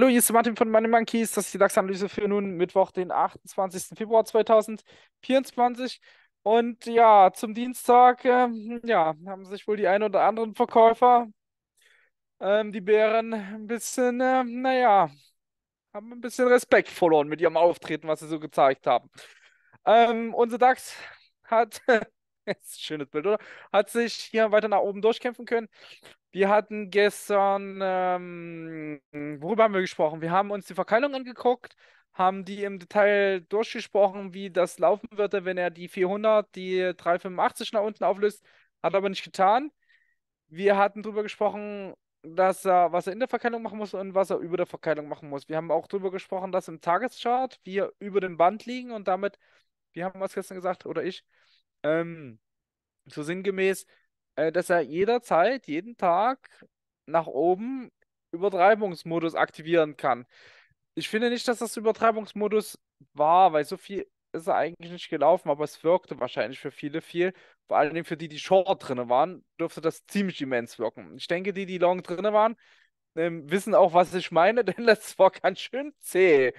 Hallo, hier ist Martin von Money Monkeys. Das ist die DAX-Analyse für nun Mittwoch, den 28. Februar 2024. Und ja, zum Dienstag äh, ja, haben sich wohl die ein oder anderen Verkäufer, ähm, die Bären, ein bisschen, äh, naja, haben ein bisschen Respekt verloren mit ihrem Auftreten, was sie so gezeigt haben. Ähm, unser DAX hat ist ein Schönes Bild, oder? Hat sich hier weiter nach oben durchkämpfen können. Wir hatten gestern, ähm, worüber haben wir gesprochen? Wir haben uns die Verkeilung angeguckt, haben die im Detail durchgesprochen, wie das laufen würde, wenn er die 400, die 385 nach unten auflöst. Hat aber nicht getan. Wir hatten darüber gesprochen, dass er, was er in der Verkeilung machen muss und was er über der Verkeilung machen muss. Wir haben auch darüber gesprochen, dass im Tageschart wir über dem Band liegen und damit, wir haben was gestern gesagt, oder ich, ähm, so sinngemäß, äh, dass er jederzeit, jeden Tag nach oben Übertreibungsmodus aktivieren kann. Ich finde nicht, dass das Übertreibungsmodus war, weil so viel ist er eigentlich nicht gelaufen, aber es wirkte wahrscheinlich für viele viel. Vor allem für die, die short drin waren, dürfte das ziemlich immens wirken. Ich denke, die, die long drin waren, ähm, wissen auch, was ich meine, denn das war ganz schön zäh.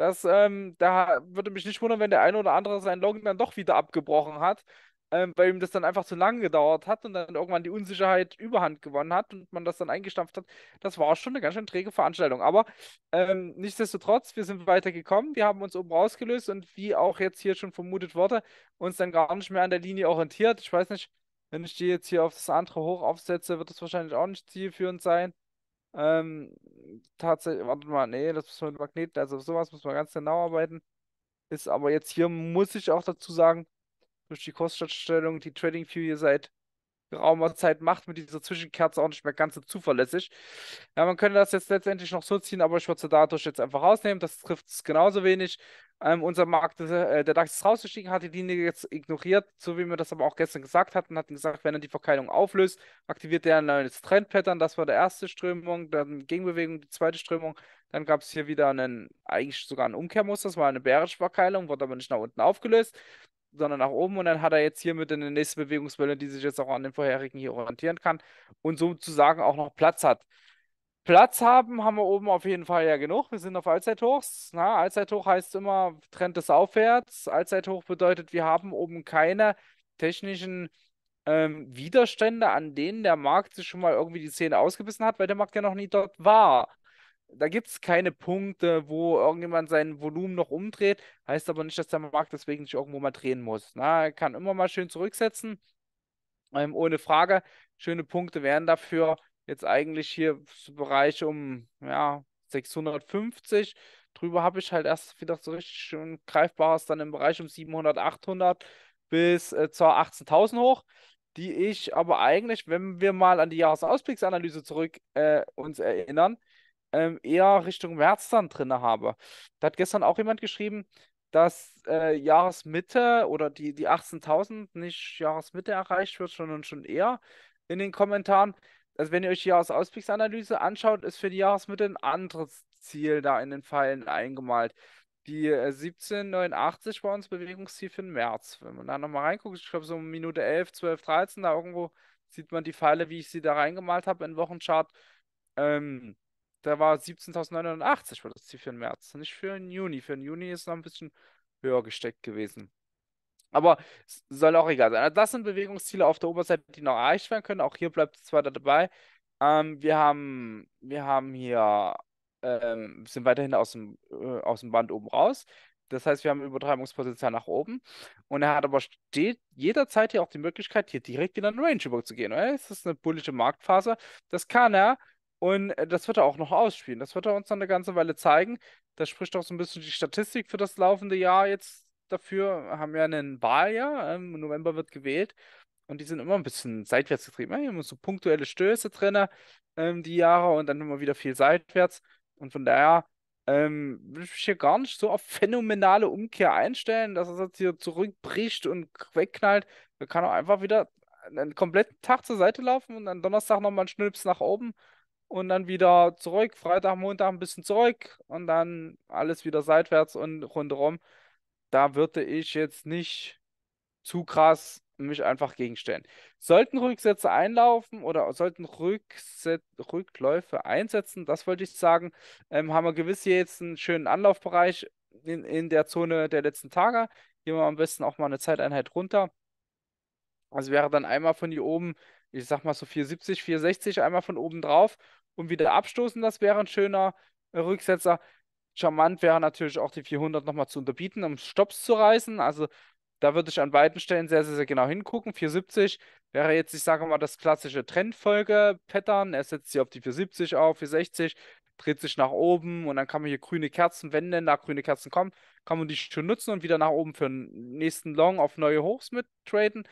Das, ähm, da würde mich nicht wundern, wenn der eine oder andere seinen Login dann doch wieder abgebrochen hat, ähm, weil ihm das dann einfach zu lange gedauert hat und dann irgendwann die Unsicherheit überhand gewonnen hat und man das dann eingestampft hat. Das war schon eine ganz schön träge Veranstaltung. Aber ähm, nichtsdestotrotz, wir sind weitergekommen, wir haben uns oben rausgelöst und wie auch jetzt hier schon vermutet wurde, uns dann gar nicht mehr an der Linie orientiert. Ich weiß nicht, wenn ich die jetzt hier auf das andere hoch aufsetze, wird das wahrscheinlich auch nicht zielführend sein. Ähm, tatsächlich, warte mal, nee, das muss man mit Magneten, also sowas muss man ganz genau arbeiten. Ist aber jetzt hier, muss ich auch dazu sagen, durch die Koststatstellung, die Trading View hier seit geraumer Zeit macht, mit dieser Zwischenkerze auch nicht mehr ganz so zuverlässig. Ja, man könnte das jetzt letztendlich noch so ziehen, aber ich würde es dadurch jetzt einfach rausnehmen. Das trifft es genauso wenig ähm, unser Markt, äh, der DAX ist rausgestiegen, hat die Linie jetzt ignoriert, so wie wir das aber auch gestern gesagt hatten, hat gesagt, wenn er die Verkeilung auflöst, aktiviert er ein neues Trendpattern. Das war der erste Strömung, dann Gegenbewegung, die zweite Strömung. Dann gab es hier wieder einen, eigentlich sogar einen Umkehrmuster, das war eine bärische Verkeilung, wurde aber nicht nach unten aufgelöst, sondern nach oben. Und dann hat er jetzt hier mit in der nächsten Bewegungswelle, die sich jetzt auch an den vorherigen hier orientieren kann und sozusagen auch noch Platz hat. Platz haben, haben wir oben auf jeden Fall ja genug. Wir sind auf Allzeithochs. Na, Allzeithoch heißt immer, Trend des aufwärts. Allzeithoch bedeutet, wir haben oben keine technischen ähm, Widerstände, an denen der Markt sich schon mal irgendwie die Zähne ausgebissen hat, weil der Markt ja noch nie dort war. Da gibt es keine Punkte, wo irgendjemand sein Volumen noch umdreht. Heißt aber nicht, dass der Markt deswegen nicht irgendwo mal drehen muss. Na, er kann immer mal schön zurücksetzen. Ähm, ohne Frage. Schöne Punkte wären dafür jetzt eigentlich hier im Bereich um ja, 650. Drüber habe ich halt erst wieder so richtig schön greifbares dann im Bereich um 700, 800 bis äh, zur 18.000 hoch, die ich aber eigentlich, wenn wir mal an die Jahresausblicksanalyse zurück äh, uns erinnern, äh, eher Richtung März dann drin habe. Da hat gestern auch jemand geschrieben, dass äh, Jahresmitte oder die, die 18.000 nicht Jahresmitte erreicht wird, sondern schon eher in den Kommentaren also wenn ihr euch die Jahresausblicksanalyse anschaut, ist für die Jahresmitte ein anderes Ziel da in den Pfeilen eingemalt. Die 1789 äh, war uns Bewegungsziel für den März. Wenn man da nochmal reinguckt, ich glaube so Minute 11, 12, 13, da irgendwo sieht man die Pfeile, wie ich sie da reingemalt habe in Wochenchart. Ähm, da war 17.980 war das Ziel für den März, nicht für den Juni. Für den Juni ist es noch ein bisschen höher gesteckt gewesen. Aber soll auch egal sein. Also das sind Bewegungsziele auf der Oberseite, die noch erreicht werden können. Auch hier bleibt es weiter dabei. Ähm, wir, haben, wir haben hier, ähm, sind weiterhin aus dem, äh, aus dem Band oben raus. Das heißt, wir haben Übertreibungspotenzial nach oben. Und er hat aber steht jederzeit hier auch die Möglichkeit, hier direkt wieder in Range überzugehen. Es ist eine bullische Marktphase. Das kann er. Und äh, das wird er auch noch ausspielen. Das wird er uns dann eine ganze Weile zeigen. Das spricht auch so ein bisschen die Statistik für das laufende Jahr jetzt dafür haben ja einen Wahljahr. Im ähm, November wird gewählt. Und die sind immer ein bisschen seitwärts getrieben. Ja, immer so punktuelle Stöße drin, ähm, die Jahre, und dann immer wieder viel seitwärts. Und von daher ähm, will ich mich hier gar nicht so auf phänomenale Umkehr einstellen, dass es jetzt hier zurückbricht und wegknallt. Da kann auch einfach wieder einen kompletten Tag zur Seite laufen und dann Donnerstag nochmal einen Schnips nach oben und dann wieder zurück. Freitag, Montag ein bisschen zurück und dann alles wieder seitwärts und rundherum da würde ich jetzt nicht zu krass mich einfach gegenstellen. Sollten Rücksätze einlaufen oder sollten Rückset Rückläufe einsetzen, das wollte ich sagen, ähm, haben wir gewiss hier jetzt einen schönen Anlaufbereich in, in der Zone der letzten Tage. Gehen wir am besten auch mal eine Zeiteinheit runter. Also wäre dann einmal von hier oben, ich sag mal so 470, 460, einmal von oben drauf und wieder abstoßen, das wäre ein schöner äh, Rücksetzer. Charmant wäre natürlich auch die 400 nochmal zu unterbieten, um Stops zu reißen. Also da würde ich an beiden Stellen sehr, sehr, sehr genau hingucken. 470 wäre jetzt, ich sage mal, das klassische Trendfolge-Pattern. Er setzt sie auf die 470 auf, 460, dreht sich nach oben und dann kann man hier grüne Kerzen, wenn denn da grüne Kerzen kommen, kann man die schon nutzen und wieder nach oben für den nächsten Long auf neue Hochs mit traden.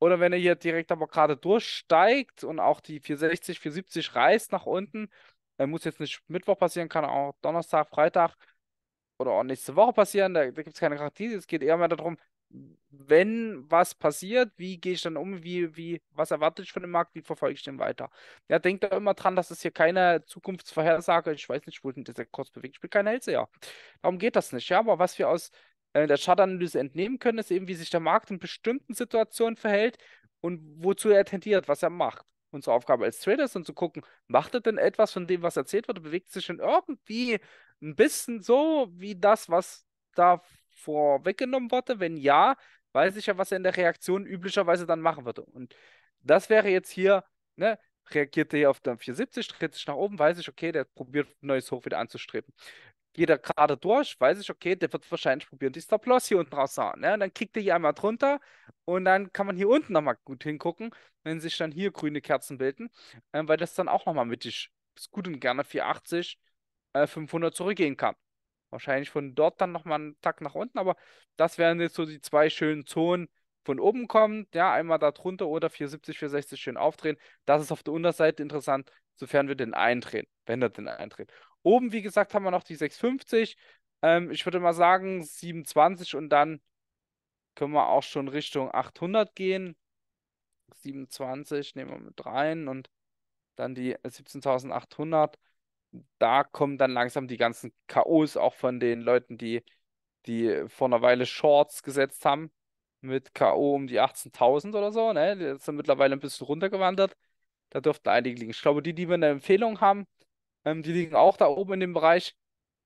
Oder wenn er hier direkt aber gerade durchsteigt und auch die 460, 470 reißt nach unten, muss jetzt nicht Mittwoch passieren, kann auch Donnerstag, Freitag oder auch nächste Woche passieren. Da, da gibt es keine Garantie. Es geht eher mal darum, wenn was passiert, wie gehe ich dann um, wie, wie, was erwarte ich von dem Markt, wie verfolge ich den weiter? Ja, denkt da immer dran, dass es hier keine Zukunftsvorhersage, ich weiß nicht, wo denn dieser kurz bewegt, Ich bin kein Hellseher. Darum geht das nicht, ja, aber was wir aus äh, der Chartanalyse entnehmen können, ist eben, wie sich der Markt in bestimmten Situationen verhält und wozu er tendiert, was er macht unsere Aufgabe als Trader ist, dann zu gucken, macht er denn etwas von dem, was erzählt wird, bewegt sich denn irgendwie ein bisschen so wie das, was da vorweggenommen wurde? Wenn ja, weiß ich ja, was er in der Reaktion üblicherweise dann machen würde. Und das wäre jetzt hier, ne, reagiert er hier auf der 470, dreht sich nach oben, weiß ich, okay, der probiert ein neues Hoch wieder anzustreben geht er gerade durch, weiß ich, okay, der wird wahrscheinlich probieren, die Stop-Loss hier unten rauszuhauen. Ne? Und dann kickt er hier einmal drunter und dann kann man hier unten nochmal gut hingucken, wenn sich dann hier grüne Kerzen bilden, äh, weil das dann auch nochmal mittig ist gut und gerne 480, äh, 500 zurückgehen kann. Wahrscheinlich von dort dann nochmal einen Tack nach unten, aber das wären jetzt so die zwei schönen Zonen, von oben kommt, ja, einmal da drunter oder 470, 460 schön aufdrehen. Das ist auf der Unterseite interessant, sofern wir den eindrehen, wenn er den eindreht. Oben, wie gesagt, haben wir noch die 650. Ähm, ich würde mal sagen 27 und dann können wir auch schon Richtung 800 gehen. 27 nehmen wir mit rein und dann die 17.800. Da kommen dann langsam die ganzen KOs auch von den Leuten, die, die vor einer Weile Shorts gesetzt haben. Mit KO um die 18.000 oder so. Ne? Die sind mittlerweile ein bisschen runtergewandert. Da dürften einige liegen. Ich glaube, die, die wir eine Empfehlung haben, ähm, die liegen auch da oben in dem Bereich.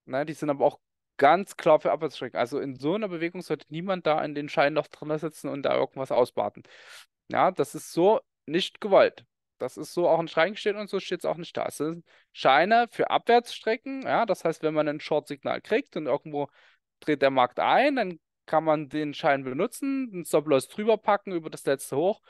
Ne, die sind aber auch ganz klar für Abwärtsstrecken. Also in so einer Bewegung sollte niemand da in den Schein noch drin sitzen und da irgendwas ausbaden. Ja, das ist so nicht gewollt. Das ist so auch ein Schrein steht und so steht es auch nicht da. Es sind Scheine für Abwärtsstrecken. Ja, das heißt, wenn man ein Short-Signal kriegt und irgendwo dreht der Markt ein, dann kann man den Schein benutzen, den Stop-Loss drüber packen, über das letzte hoch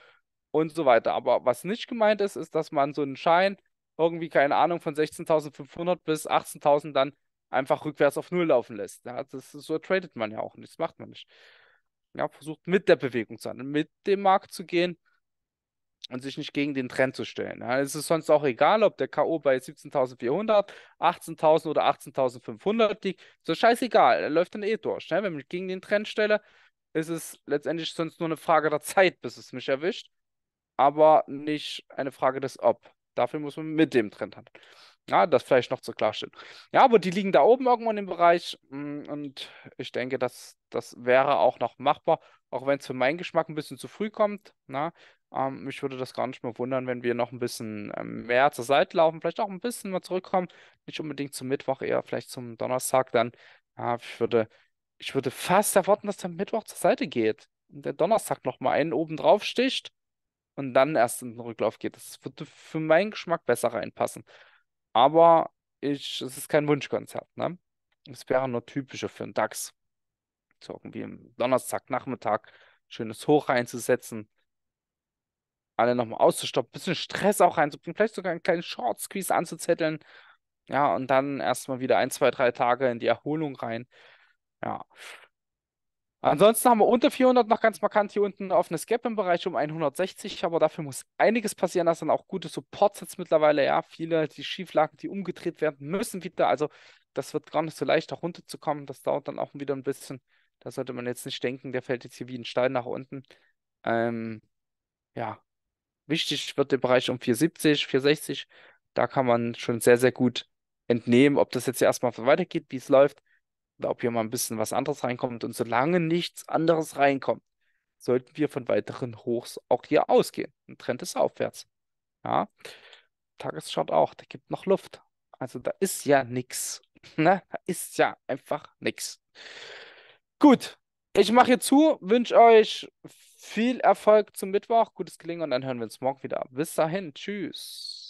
und so weiter. Aber was nicht gemeint ist, ist, dass man so einen Schein irgendwie, keine Ahnung, von 16.500 bis 18.000 dann einfach rückwärts auf Null laufen lässt. Ja, das so tradet man ja auch nicht, das macht man nicht. Ja, versucht mit der Bewegung zu handeln, mit dem Markt zu gehen und sich nicht gegen den Trend zu stellen. Ja, es ist sonst auch egal, ob der K.O. bei 17.400, 18.000 oder 18.500 liegt. So scheißegal, er läuft dann eh durch. Ne? Wenn ich mich gegen den Trend stelle, ist es letztendlich sonst nur eine Frage der Zeit, bis es mich erwischt, aber nicht eine Frage des Ob. Dafür muss man mit dem Trend handeln. Ja, das vielleicht noch zu klarstellen. Ja, aber die liegen da oben irgendwo in dem Bereich mm, und ich denke, das, das wäre auch noch machbar, auch wenn es für meinen Geschmack ein bisschen zu früh kommt. Na, ne? ähm, mich würde das gar nicht mehr wundern, wenn wir noch ein bisschen ähm, mehr zur Seite laufen, vielleicht auch ein bisschen mal zurückkommen. Nicht unbedingt zum Mittwoch, eher vielleicht zum Donnerstag dann. Ja, ich würde, ich würde fast erwarten, dass der Mittwoch zur Seite geht und der Donnerstag nochmal einen oben drauf sticht und dann erst in den Rücklauf geht. Das würde für meinen Geschmack besser reinpassen. Aber ich, es ist kein Wunschkonzert, ne? Es wäre nur typischer für einen DAX. So irgendwie am Donnerstagnachmittag schönes Hoch reinzusetzen, alle nochmal auszustoppen, bisschen Stress auch reinzubringen, vielleicht sogar einen kleinen Short Squeeze anzuzetteln. Ja, und dann erstmal wieder ein, zwei, drei Tage in die Erholung rein. Ja. Ansonsten haben wir unter 400 noch ganz markant hier unten auf eine Gap im Bereich um 160, aber dafür muss einiges passieren, dass dann auch gute Supports jetzt mittlerweile, ja, viele, die Schieflagen, die umgedreht werden müssen wieder, also das wird gar nicht so leicht, da runterzukommen, das dauert dann auch wieder ein bisschen, da sollte man jetzt nicht denken, der fällt jetzt hier wie ein Stein nach unten. Ähm, ja, wichtig wird der Bereich um 470, 460, da kann man schon sehr, sehr gut entnehmen, ob das jetzt erstmal weitergeht, wie es läuft ob hier mal ein bisschen was anderes reinkommt. Und solange nichts anderes reinkommt, sollten wir von weiteren Hochs auch hier ausgehen. Ein Trend ist aufwärts. Ja. Tagesschart auch, da gibt noch Luft. Also da ist ja nichts. Ne? Da ist ja einfach nichts. Gut, ich mache hier zu, wünsche euch viel Erfolg zum Mittwoch, gutes Gelingen und dann hören wir uns morgen wieder. Bis dahin, tschüss.